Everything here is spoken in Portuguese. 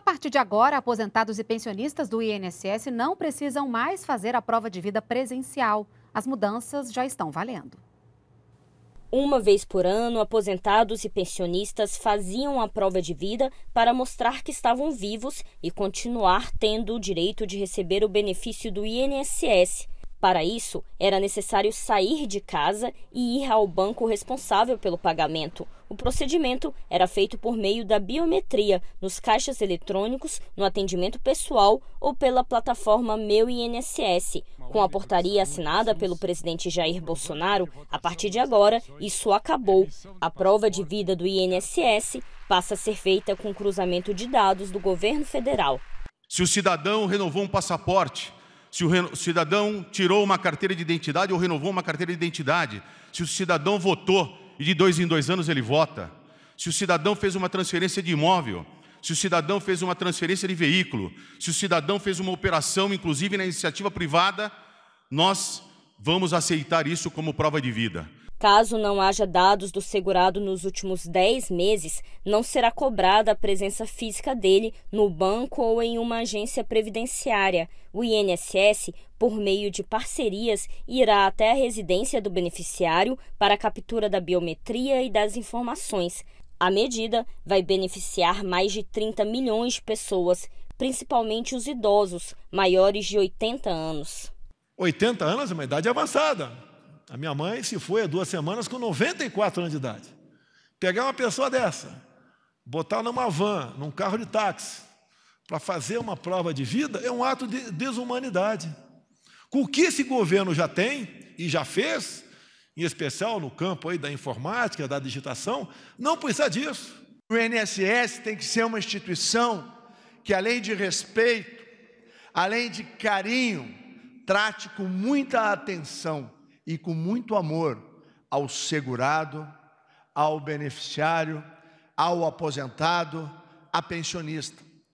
A partir de agora, aposentados e pensionistas do INSS não precisam mais fazer a prova de vida presencial. As mudanças já estão valendo. Uma vez por ano, aposentados e pensionistas faziam a prova de vida para mostrar que estavam vivos e continuar tendo o direito de receber o benefício do INSS. Para isso, era necessário sair de casa e ir ao banco responsável pelo pagamento. O procedimento era feito por meio da biometria nos caixas eletrônicos, no atendimento pessoal ou pela plataforma Meu INSS. Com a portaria assinada pelo presidente Jair Bolsonaro, a partir de agora, isso acabou. A prova de vida do INSS passa a ser feita com cruzamento de dados do governo federal. Se o cidadão renovou um passaporte, se o cidadão tirou uma carteira de identidade ou renovou uma carteira de identidade, se o cidadão votou e de dois em dois anos ele vota, se o cidadão fez uma transferência de imóvel, se o cidadão fez uma transferência de veículo, se o cidadão fez uma operação, inclusive na iniciativa privada, nós vamos aceitar isso como prova de vida. Caso não haja dados do segurado nos últimos 10 meses, não será cobrada a presença física dele no banco ou em uma agência previdenciária. O INSS, por meio de parcerias, irá até a residência do beneficiário para a captura da biometria e das informações. A medida vai beneficiar mais de 30 milhões de pessoas, principalmente os idosos, maiores de 80 anos. 80 anos é uma idade avançada. A minha mãe se foi há duas semanas com 94 anos de idade. Pegar uma pessoa dessa, botar numa van, num carro de táxi, para fazer uma prova de vida, é um ato de desumanidade. Com o que esse governo já tem e já fez, em especial no campo aí da informática, da digitação, não precisa disso. O INSS tem que ser uma instituição que, além de respeito, além de carinho, trate com muita atenção e com muito amor ao segurado, ao beneficiário, ao aposentado, a pensionista.